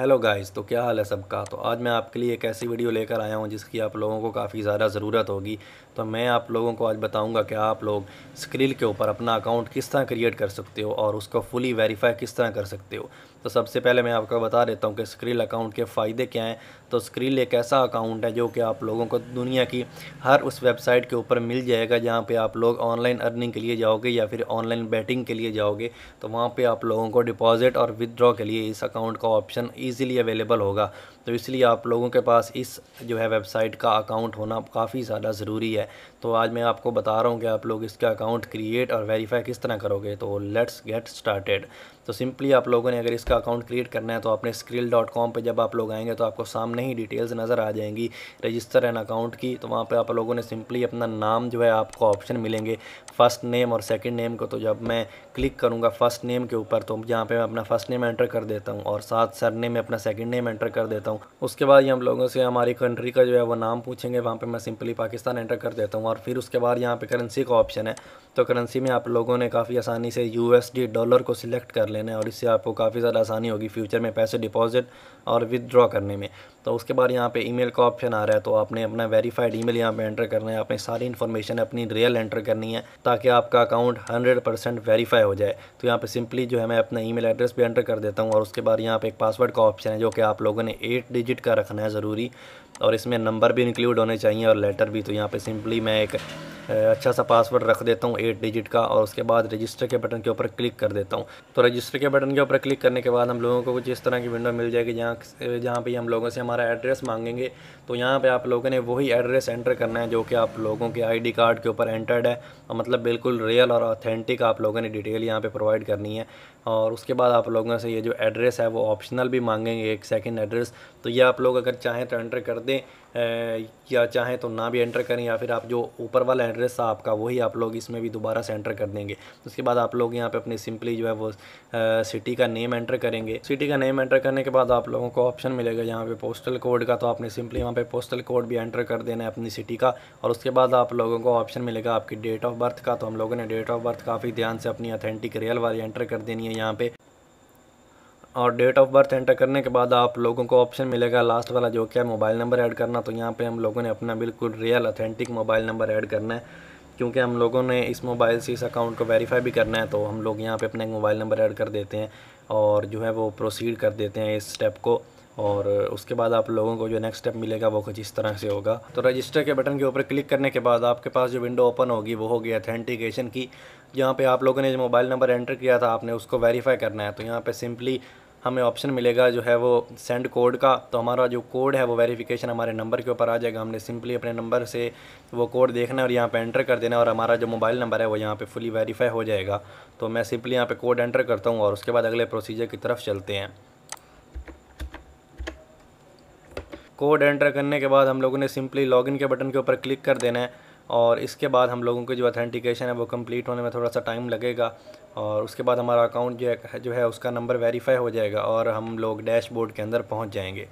hello guys तो क्या हाल है सबका तो आज मैं आपके लिए एक ऐसी वीडियो लेकर आया हूं जिसकी आप लोगों को काफ़ी ज़्यादा ज़रूरत होगी तो मैं आप लोगों को आज बताऊंगा कि आप लोग स्क्रील के ऊपर अपना अकाउंट किस तरह क्रिएट कर सकते हो और उसको फुली वेरीफाई किस तरह कर सकते हो तो सबसे पहले मैं आपको बता देता हूँ कि स्क्रिल अकाउंट के फ़ायदे क्या हैं तो स्क्रिल एक ऐसा अकाउंट है जो कि आप लोगों को दुनिया की हर उस वेबसाइट के ऊपर मिल जाएगा जहाँ पे आप लोग ऑनलाइन अर्निंग के लिए जाओगे या फिर ऑनलाइन बैटिंग के लिए जाओगे तो वहाँ पर आप लोगों को डिपॉज़िट और विदड्रॉ के लिए इस अकाउंट का ऑप्शन ईजिली अवेलेबल होगा तो इसलिए आप लोगों के पास इस जो है वेबसाइट का अकाउंट होना काफ़ी ज़्यादा ज़रूरी है तो आज मैं आपको बता रहा हूँ कि आप लोग इसका अकाउंट क्रिएट और वेरीफाई किस तरह करोगे तो लेट्स गेट स्टार्टेड तो सिंपली आप लोगों ने अगर इसका अकाउंट क्रिएट करना है तो अपने स्क्रिल डॉट कॉम पर जब आप लोग आएंगे तो आपको सामने ही डिटेल्स नज़र आ जाएंगी रजिस्टर एन अकाउंट की तो वहाँ पर आप लोगों ने सिंपली अपना नाम जो है आपको ऑप्शन मिलेंगे फ़र्स्ट नेम और सेकेंड नेम को तो जब मैं क्लिक करूँगा फ़र्स्ट नेम के ऊपर तो यहाँ पे मैं अपना फ़र्स्ट नेम एंटर कर देता हूँ और साथ सर नेम में अपना सेकंड नेम एंटर कर देता हूँ उसके बाद ये हम लोगों से हमारी कंट्री का जो है वो नाम पूछेंगे वहाँ पर मैं सिंपली पाकिस्तान एंटर कर देता हूँ और फिर उसके बाद यहाँ पर करेंसी का ऑप्शन है तो करेंसी में आप लोगों ने काफ़ी आसानी से यू डॉलर को सिलेक्ट कर लेना है और इससे आपको काफ़ी ज़्यादा आसानी होगी फ्यूचर में पैसे डिपॉजिट और विदड्रॉ करने में तो उसके बाद यहाँ पे ईमेल का ऑप्शन आ रहा है तो आपने अपना वेरीफाइड ईमेल यहाँ पर एंटर करना है आपने सारी इन्फॉर्मेशन अपनी रियल एंटर करनी है ताकि आपका अकाउंट 100 परसेंट वेरीफाई हो जाए तो यहाँ पे सिंपली जो है मैं अपना ईमेल एड्रेस भी एंटर कर देता हूँ और उसके बाद यहाँ पे एक पासवर्ड का ऑप्शन है जो कि आप लोगों ने एट डिजिट का रखना है ज़रूरी और इसमें नंबर भी इंक्लूड होने चाहिए और लेटर भी तो यहाँ पर सिंपली मैं एक अच्छा सा पासवर्ड रख देता हूँ एट डिजिट का और उसके बाद रजिस्टर के बटन के ऊपर क्लिक कर देता हूँ तो रजिस्टर के बटन के ऊपर क्लिक करने के बाद हम लोगों को कुछ इस तरह की विंडो मिल जाएगी जहाँ जहाँ पर हम लोगों से हम हमारा एड्रेस मांगेंगे तो यहाँ पे आप लोगों ने वही एड्रेस एंटर करना है जो कि आप लोगों के आईडी कार्ड के ऊपर एंटर्ड है और मतलब बिल्कुल रियल और ऑथेंटिक आप लोगों ने डिटेल यहाँ पे प्रोवाइड करनी है और उसके बाद आप लोगों से ये जो एड्रेस है वो ऑप्शनल भी मांगेंगे एक सेकेंड एड्रेस तो ये आप लोग अगर चाहें तो एंटर कर दें या चाहें तो ना भी एंटर करें या फिर आप जो ऊपर वाला एड्रेस था आपका वही आप लोग इसमें भी दोबारा से एंटर कर देंगे उसके बाद आप लोग यहाँ पे अपने सिंपली जो है वो सिटी का नेम एंटर करेंगे सिटी का नेम एंटर करने के बाद आप लोगों को ऑप्शन मिलेगा यहाँ पे पोस्टल कोड का तो आपने सिंपली वहाँ पे पोस्टल कोड भी एंटर कर देना है अपनी सिटी का और उसके बाद आप लोगों को ऑप्शन मिलेगा आपकी डेट ऑफ बर्थ का तो हम लोगों ने डेट ऑफ बर्थ काफ़ी ध्यान से अपनी अथेंटिक रियल वाली एंटर कर देनी है यहाँ पर और डेट ऑफ बर्थ एंटर करने के बाद आप लोगों को ऑप्शन मिलेगा लास्ट वाला जो क्या मोबाइल नंबर ऐड करना तो यहाँ पे हम लोगों ने अपना बिल्कुल real authentic mobile number add करना है क्योंकि हम लोगों ने इस मोबाइल से इस अकाउंट को वेरीफाई भी करना है तो हम लोग यहाँ पर अपने मोबाइल नंबर ऐड कर देते हैं और जो है वो प्रोसीड कर देते हैं इस स्टेप को और उसके बाद आप लोगों को जो नेक्स्ट स्टेप मिलेगा वो कुछ इस तरह से होगा तो रजिस्टर के बटन के ऊपर क्लिक करने के बाद आपके पास जो विंडो ओपन होगी वो होगी अथेंटिकेशन की जहाँ पे आप लोगों ने जो मोबाइल नंबर एंटर किया था आपने उसको वेरीफाई करना है तो यहाँ पे सिंपली हमें ऑप्शन मिलेगा जो है वो सेंड कोड का तो हमारा जो कोड है वो वेरिफिकेशन हमारे नंबर के ऊपर आ जाएगा हमने सिंपली अपने नंबर से वो कोड देखना है और यहाँ पे एंटर कर देना है और हमारा जो मोबाइल नंबर है वो यहाँ पे फुली वेरीफाई हो जाएगा तो मैं सिंपली यहाँ पे कोड एंटर करता हूँ और उसके बाद अगले प्रोसीजर की तरफ चलते हैं कोड एंटर करने के बाद हम लोगों ने सिंपली लॉगिन के बटन के ऊपर क्लिक कर देना है और इसके बाद हम लोगों के जो अथेंटिकेशन है वो कंप्लीट होने में थोड़ा सा टाइम लगेगा और उसके बाद हमारा अकाउंट जो है जो है उसका नंबर वेरीफाई हो जाएगा और हम लोग डैशबोर्ड के अंदर पहुंच जाएंगे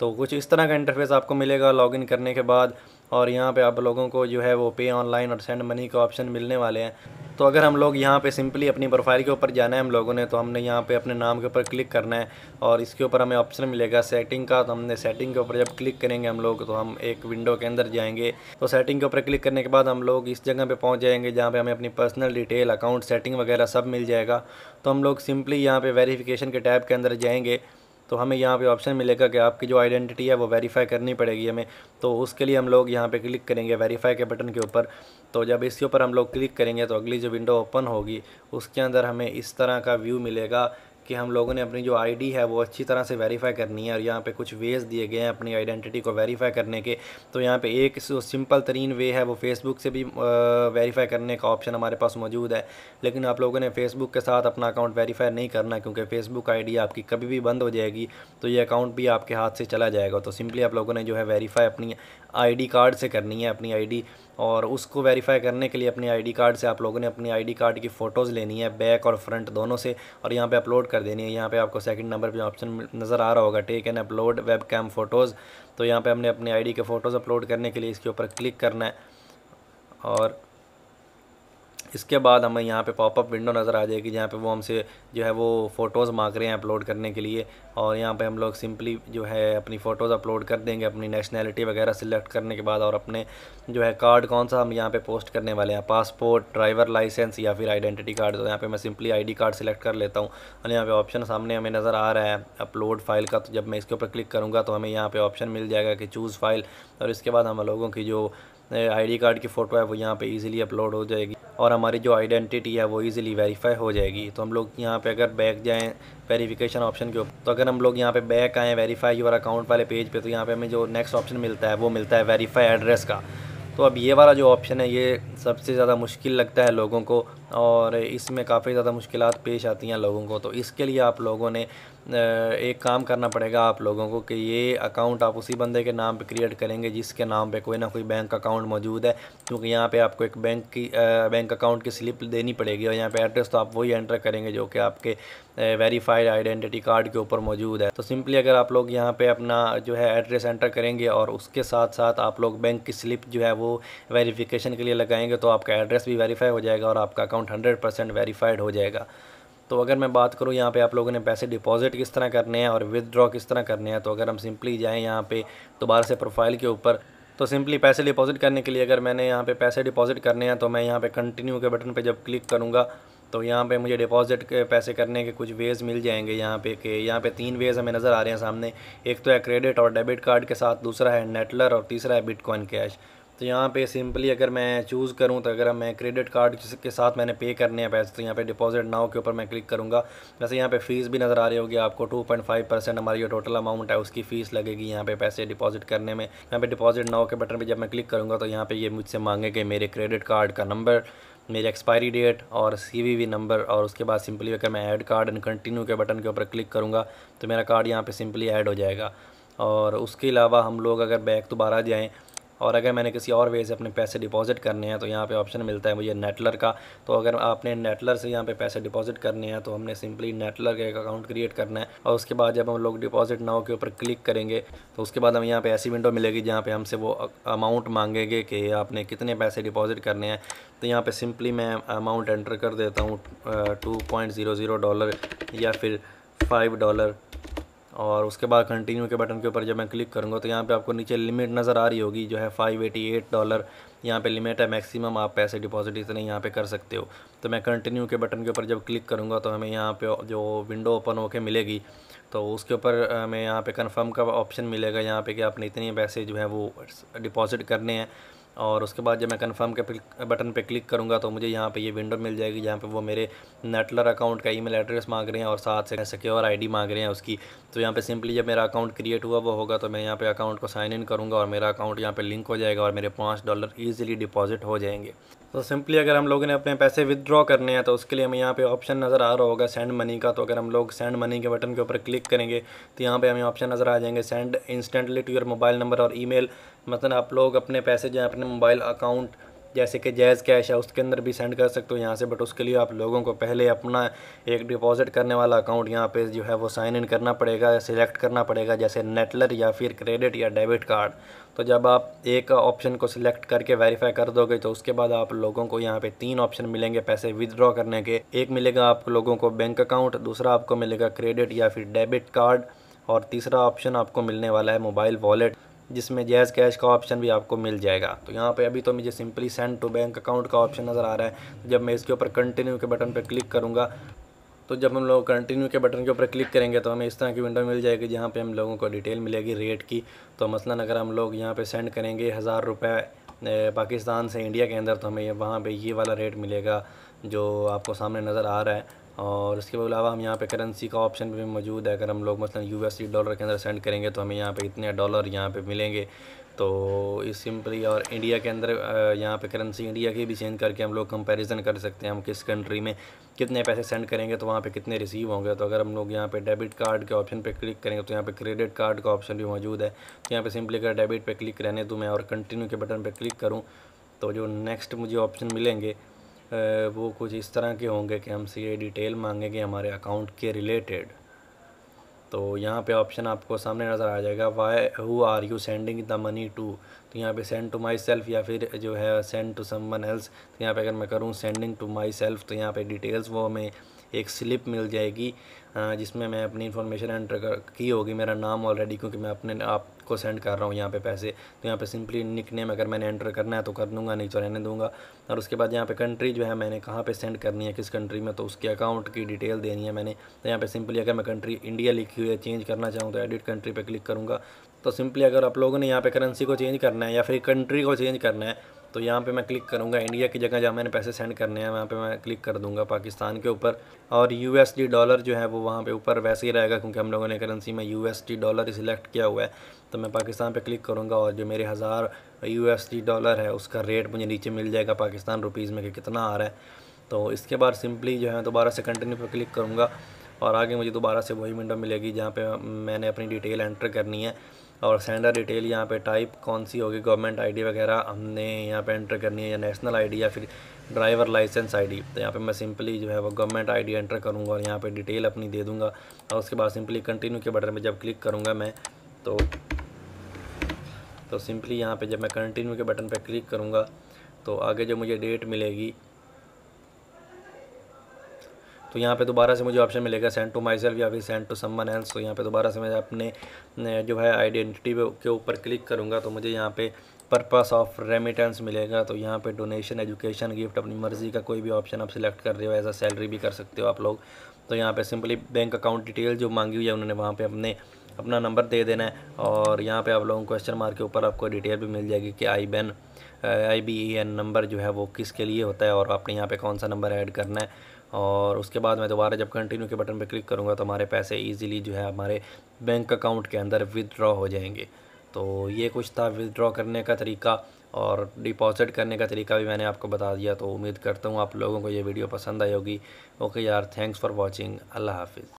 तो कुछ इस तरह का इंटरफेस आपको मिलेगा लॉगिन करने के बाद और यहाँ पे आप लोगों को जो है वो पे ऑनलाइन और सेंड मनी का ऑप्शन मिलने वाले हैं तो अगर हम लोग यहाँ पे सिंपली अपनी प्रोफाइल के ऊपर जाना है हम लोगों ने तो हमने यहाँ पे अपने नाम के ऊपर क्लिक करना है और इसके ऊपर हमें ऑप्शन मिलेगा सेटिंग का तो हमने सेटिंग के ऊपर जब क्लिक करेंगे हम लोग तो हम एक विंडो के अंदर जाएंगे तो सेटिंग के ऊपर क्लिक करने के बाद हम लोग इस जगह पर पहुँच जाएंगे जहाँ पर हमें अपनी पर्सनल डिटेल अकाउंट सेटिंग वगैरह सब मिल जाएगा तो हम लोग सिंपली यहाँ पर वेरीफिकेशन के टैब के अंदर जाएंगे तो हमें यहाँ पे ऑप्शन मिलेगा कि आपकी जो आइडेंटिटी है वो वेरीफाई करनी पड़ेगी हमें तो उसके लिए हम लोग यहाँ पे क्लिक करेंगे वेरीफाई के बटन के ऊपर तो जब इसके ऊपर हम लोग क्लिक करेंगे तो अगली जो विंडो ओपन होगी उसके अंदर हमें इस तरह का व्यू मिलेगा कि हम लोगों ने अपनी जो आईडी है वो अच्छी तरह से वेरीफाई करनी है और यहाँ पे कुछ वेज़ दिए गए हैं अपनी आइडेंटिटी को वेरीफाई करने के तो यहाँ पे एक सिंपल तरीन वे है वो फेसबुक से भी वेरीफाई करने का ऑप्शन हमारे पास मौजूद है लेकिन आप लोगों ने फेसबुक के साथ अपना अकाउंट वेरीफाई नहीं करना क्योंकि फेसबुक आई आपकी कभी भी बंद हो जाएगी तो ये अकाउंट भी आपके हाथ से चला जाएगा तो सिंपली आप लोगों ने जो है वेरीफाई अपनी आईडी कार्ड से करनी है अपनी आईडी और उसको वेरीफाई करने के लिए अपने आईडी कार्ड से आप लोगों ने अपनी आईडी कार्ड की फ़ोटोज़ लेनी है बैक और फ्रंट दोनों से और यहाँ पे अपलोड कर देनी है यहाँ पे आपको सेकंड नंबर पे ऑप्शन नज़र आ रहा होगा take and upload web cam photos तो यहाँ पे हमने अपनी आईडी के फ़ोटोज़ अपलोड करने के लिए इसके ऊपर क्लिक करना है और इसके बाद हमें यहाँ पे पॉपअप विंडो नज़र आ जाएगी जहाँ पे वो हमसे जो है वो फ़ोटोज़ मांग रहे हैं अपलोड करने के लिए और यहाँ पे हम लोग सिंपली जो है अपनी फ़ोटोज़ अपलोड कर देंगे अपनी नेशनैलिटी वगैरह सिलेक्ट करने के बाद और अपने जो है कार्ड कौन सा हम यहाँ पर पोस्ट करने वाले हैं पासपोर्ट ड्राइवर लाइसेंस या फिर आइडेंटिटी कार्ड तो यहाँ पर मैं सिंपली आई कार्ड सेलेक्ट कर लेता हूँ और यहाँ पर ऑप्शन सामने हमें नज़र आ रहा है अपलोड फाइल का तो जब मैं इसके ऊपर क्लिक करूँगा तो हमें यहाँ पर ऑप्शन मिल जाएगा कि चूज़ फाइल और इसके बाद हम लोगों की जो आईडी कार्ड की फ़ोटो है वो यहाँ पे इजीली अपलोड हो जाएगी और हमारी जो आइडेंटिटी है वो इजीली वेरीफाई हो जाएगी तो हम लोग यहाँ पे अगर बैक जाएँ वेरीफिकेशन ऑप्शन के ऊपर तो अगर हम लोग यहाँ पे बैक आएँ वेरीफाई यूर अकाउंट वाले पेज पे तो यहाँ पे हमें जो नेक्स्ट ऑप्शन मिलता है वो मिलता है वेरीफाई एड्रेस का तो अब ये वाला जो ऑप्शन है ये सबसे ज़्यादा मुश्किल लगता है लोगों को और इसमें काफ़ी ज़्यादा मुश्किल पेश आती हैं लोगों को तो इसके लिए आप लोगों ने एक काम करना पड़ेगा आप लोगों को कि ये अकाउंट आप उसी बंदे के नाम पे क्रिएट करेंगे जिसके नाम पे कोई ना कोई बैंक अकाउंट मौजूद है क्योंकि यहाँ पे आपको एक बैंक की बैंक अकाउंट की स्लिप देनी पड़ेगी और यहाँ पे एड्रेस तो आप वही एंटर करेंगे जो कि आपके वेरीफाइड आइडेंटिटी कार्ड के ऊपर मौजूद है तो सिंपली अगर आप लोग यहाँ पे अपना जो है एड्रेस एंटर करेंगे और उसके साथ साथ आप लोग बैंक की स्लिप जो है वो वेरीफिकेशन के लिए लगाएंगे तो आपका एड्रेस भी वेरीफाई हो जाएगा और आपका account account hundred percent verified हो जाएगा तो अगर मैं बात करूँ यहाँ पे आप लोगों ने पैसे डिपॉजिट किस तरह करने हैं और विदड्रॉ किस तरह करने हैं तो अगर हम सिंपली जाएँ यहाँ पे दोबारा से प्रोफाइल के ऊपर तो सिंपली पैसे डिपॉजिट करने के लिए अगर मैंने यहाँ पे पैसे डिपॉजिट करने हैं तो मैं यहाँ पे कंटिन्यू के बटन पे जब क्लिक करूँगा तो यहाँ पे मुझे डिपॉजिट के पैसे करने के कुछ वेज़ मिल जाएंगे यहाँ पे के यहाँ पे तीन वेज़ हमें नज़र आ रहे हैं सामने एक तो है क्रेडिट और डेबिट कार्ड के साथ दूसरा है नेटलर और तीसरा है बिटकॉइन कैश तो यहाँ पे सिंपली अगर मैं चूज़ करूँ तो अगर मैं क्रेडिट कार्ड के साथ मैंने पे करने हैं पैसे तो यहाँ पे डिपॉजिट नाउ के ऊपर मैं क्लिक करूँगा वैसे यहाँ पे फ़ीस भी नज़र आ रही होगी आपको 2.5 परसेंट हमारी जो टोटल अमाउंट है उसकी फ़ीस लगेगी यहाँ पे पैसे डिपॉजिट करने में यहाँ पे डिपॉजिट नाव के बटन पर जब मैं क्लिक करूँगा तो यहाँ पर ये मुझसे मांगे गए मेरे क्रेडिट कार्ड का नंबर मेरी एक्सपायरी डेट और सीवीवी नंबर और उसके बाद सिंपली अगर मैं ऐड कार्ड एंड कंटिन्यू के बटन के ऊपर क्लिक करूँगा तो मेरा कार्ड यहाँ पर सिंपली ऐड हो जाएगा और उसके अलावा हम लोग अगर बैक दोबारा जाएँ और अगर मैंने किसी और वे से अपने पैसे डिपॉजिट करने हैं तो यहाँ पे ऑप्शन मिलता है मुझे नेटलर का तो अगर आपने नेटलर से यहाँ पे पैसे डिपॉजिट करने हैं तो हमने सिंपली नेटलर का एक अकाउंट क्रिएट करना है और उसके बाद जब हम लोग डिपॉजिट नाव के ऊपर क्लिक करेंगे तो उसके बाद हमें यहाँ पर ऐसी विंडो मिलेगी जहाँ पर हमसे वो अमाउंट मांगेंगे कि आपने कितने पैसे डिपॉजिट करने हैं तो यहाँ पर सिंपली मैं अमाउंट एंटर कर देता हूँ टू डॉलर या फिर फाइव डॉलर और उसके बाद कंटिन्यू के बटन के ऊपर जब मैं क्लिक करूँगा तो यहाँ पे आपको नीचे लिमिट नज़र आ रही होगी जो है फाइव एटी एट डॉलर यहाँ पे लिमिट है मैक्सिमम आप पैसे डिपॉजिट इतने यहाँ पे कर सकते हो तो मैं कंटिन्यू के बटन के ऊपर जब क्लिक करूँगा तो हमें यहाँ पे जो विंडो ओपन होके मिलेगी तो उसके ऊपर हमें यहाँ पर कन्फर्म का ऑप्शन मिलेगा यहाँ पर कि आपने इतने पैसे जो है वो डिपॉज़िट करने हैं और उसके बाद जब मैं कंफर्म के बटन पे क्लिक करूँगा तो मुझे यहाँ पे ये विंडो मिल जाएगी जहाँ पे वो मेरे नेटलर अकाउंट का ईमेल एड्रेस मांग रहे हैं और साथ से सिक्योर आईडी मांग रहे हैं उसकी तो यहाँ पे सिंपली जब मेरा अकाउंट क्रिएट हुआ वो होगा तो मैं यहाँ पर अकाउंट को साइन इन करूँगा और मेरा अकाउंट यहाँ पर लिंक हो जाएगा और मेरे पाँच डॉलर ईजिली डिपॉजिट हो जाएंगे तो सिंपली अगर हम लोगों ने अपने पैसे विदड्रॉ करने हैं तो उसके लिए हमें यहाँ पे ऑप्शन नज़र आ रहा होगा सेंड मनी का तो अगर हम लोग सेंड मनी के बटन के ऊपर क्लिक करेंगे तो यहाँ पे हमें ऑप्शन नज़र आ जाएंगे send instantly to your mobile number और ईमेल मतलब आप लोग अपने पैसे जो है अपने मोबाइल अकाउंट जैसे कि जैज़ कैश है उसके अंदर भी सेंड कर सकते हो यहाँ से बट उसके लिए आप लोगों को पहले अपना एक डिपॉजिट करने वाला अकाउंट यहाँ पे जो है वो साइन इन करना पड़ेगा सिलेक्ट करना पड़ेगा जैसे नेटलर या फिर क्रेडिट या डेबिट कार्ड तो जब आप एक ऑप्शन को सिलेक्ट करके वेरीफाई कर दोगे तो उसके बाद आप लोगों को यहाँ पर तीन ऑप्शन मिलेंगे पैसे विदड्रॉ करने के एक मिलेगा आप लोगों को बैंक अकाउंट दूसरा आपको मिलेगा क्रेडिट या फिर डेबिट कार्ड और तीसरा ऑप्शन आपको मिलने वाला है मोबाइल वॉलेट जिसमें जैज़ कैश का ऑप्शन भी आपको मिल जाएगा तो यहाँ पे अभी तो मुझे simply send to bank account का ऑप्शन नज़र आ रहा है तो जब मैं इसके ऊपर कंटिन्यू के बटन पर क्लिक करूँगा तो जब हम लोग कंटिन्यू के बटन के ऊपर क्लिक करेंगे तो हमें इस तरह की विंडो मिल जाएगी जहाँ पर हम लोगों को डिटेल मिलेगी रेट की तो मसला अगर हम लोग यहाँ पर सेंड करेंगे हज़ार रुपये पाकिस्तान से इंडिया के अंदर तो हमें वहाँ पर ये वाला रेट मिलेगा जो आपको सामने नज़र आ रहा है और इसके अलावा हम यहाँ पे करेंसी का ऑप्शन भी मौजूद है अगर हम लोग मसलन यूएसडी डॉलर के अंदर सेंड करेंगे तो हमें यहाँ पे इतने डॉलर यहाँ पे मिलेंगे तो इस सिंपली और इंडिया के अंदर यहाँ पे करेंसी इंडिया की भी चेंज करके हम लोग कंपैरिजन कर सकते हैं हम किस कंट्री में कितने पैसे सेंड करेंगे तो वहाँ पे कितने रिसीव होंगे तो अगर हम लोग यहाँ पे डेबिट कार्ड के ऑप्शन पे क्लिक करेंगे तो यहाँ पे क्रेडिट कार्ड का ऑप्शन भी मौजूद है तो यहाँ पर सिंपली अगर डेबिट पर क्लिक रहने तो मैं और कंटिन्यू के बटन पर क्लिक करूँ तो जो नेक्स्ट मुझे ऑप्शन मिलेंगे वो कुछ इस तरह के होंगे कि हमसे ये डिटेल मांगेंगे हमारे अकाउंट के रिलेटेड तो यहाँ पे ऑप्शन आपको सामने नज़र आ जाएगा why who are you sending the money to तो यहाँ पे सेंड टू माई सेल्फ या फिर जो है सेंड टू समवन एल्स तो यहाँ पे अगर मैं करूँ सेंडिंग टू माई सेल्फ तो यहाँ पे डिटेल्स वो हमें एक स्लिप मिल जाएगी जिसमें मैं अपनी इन्फॉर्मेशन एंटर की होगी मेरा नाम ऑलरेडी क्योंकि मैं अपने आपको सेंड कर रहा हूँ यहाँ पे पैसे तो यहाँ पे सिंपली निक नेम अगर मैंने एंटर करना है तो कर दूँगा नहीं तो रहने दूँगा और उसके बाद यहाँ पे कंट्री जो है मैंने कहाँ पे सेंड करनी है किस कंट्री में तो उसके अकाउंट की डिटेल देनी है मैंने तो यहाँ पर सिंपली अगर मैं कंट्री इंडिया लिखी हुई है चेंज करना चाहूँ तो एडिट कंट्री पर क्लिक करूँगा तो सिंपली अगर आप लोगों ने यहाँ पर करेंसी को चेंज करना है या फिर कंट्री को चेंज करना है तो यहाँ पे मैं क्लिक करूँगा इंडिया की जगह जहाँ मैंने पैसे सेंड करने हैं वहाँ पे मैं क्लिक कर दूँगा पाकिस्तान के ऊपर और यू डॉलर जो है वो वहाँ पे ऊपर वैसे ही रहेगा क्योंकि हम लोगों ने करेंसी में यू डॉलर ही सिलेक्ट किया हुआ है तो मैं पाकिस्तान पे क्लिक करूँगा और जो मेरे हज़ार यू डॉलर है उसका रेट मुझे नीचे मिल जाएगा पाकिस्तान रुपीज़ में कि कितना आ रहा है तो इसके बाद सिंपली जो है दोबारा से कंटिन्यू पर क्लिक करूँगा और आगे मुझे दोबारा से वही विंडो मिलेगी जहाँ पर मैंने अपनी डिटेल एंटर करनी है और सेंडर डिटेल यहाँ पे टाइप कौन सी होगी गवर्नमेंट आईडी वगैरह हमने यहाँ पे एंटर करनी है या नेशनल आईडी या फिर ड्राइवर लाइसेंस आईडी तो यहाँ पे मैं सिंपली जो है वो गवर्नमेंट आईडी एंटर करूँगा और यहाँ पे डिटेल अपनी दे दूँगा और उसके बाद सिंपली कंटिन्यू के बटन पर जब क्लिक करूँगा मैं तो तो सिंपली यहाँ पर जब मैं कंटिन्यू के बटन पर क्लिक करूँगा तो आगे जो मुझे डेट मिलेगी तो यहाँ पे दोबारा से मुझे ऑप्शन मिलेगा सेंड टू माई सेल्फ या फिर सेंड टू समवन एल्स तो यहाँ पे दोबारा से मैं अपने जो है आइडेंटिटी के ऊपर क्लिक करूँगा तो मुझे यहाँ पे पर्पस ऑफ रेमिटेंस मिलेगा तो यहाँ पे डोनेशन एजुकेशन गिफ्ट अपनी मर्ज़ी का कोई भी ऑप्शन आप सिलेक्ट कर रहे हो एज अ सैलरी भी कर सकते हो आप लोग तो यहाँ पर सिंपली बैंक अकाउंट डिटेल जो मांगी हुई है उन्होंने वहाँ पर अपने अपना नंबर दे देना है और यहाँ पे आप लोगों को क्वेश्चन मार्क के ऊपर आपको डिटेल भी मिल जाएगी कि IBAN I B N number जो है वो किसके लिए होता है और आपने यहाँ पे कौन सा नंबर ऐड करना है और उसके बाद मैं दोबारा जब कंटिन्यू के बटन पर क्लिक करूँगा तो हमारे पैसे ईजिली जो है हमारे बैंक अकाउंट के अंदर विदड्रॉ हो जाएंगे तो ये कुछ था विदड्रॉ करने का तरीका और डिपॉजिट करने का तरीका भी मैंने आपको बता दिया तो उम्मीद करता हूँ आप लोगों को ये वीडियो पसंद आई होगी ओके यार थैंक्स फॉर वॉचिंग अल्लाह हाफिज़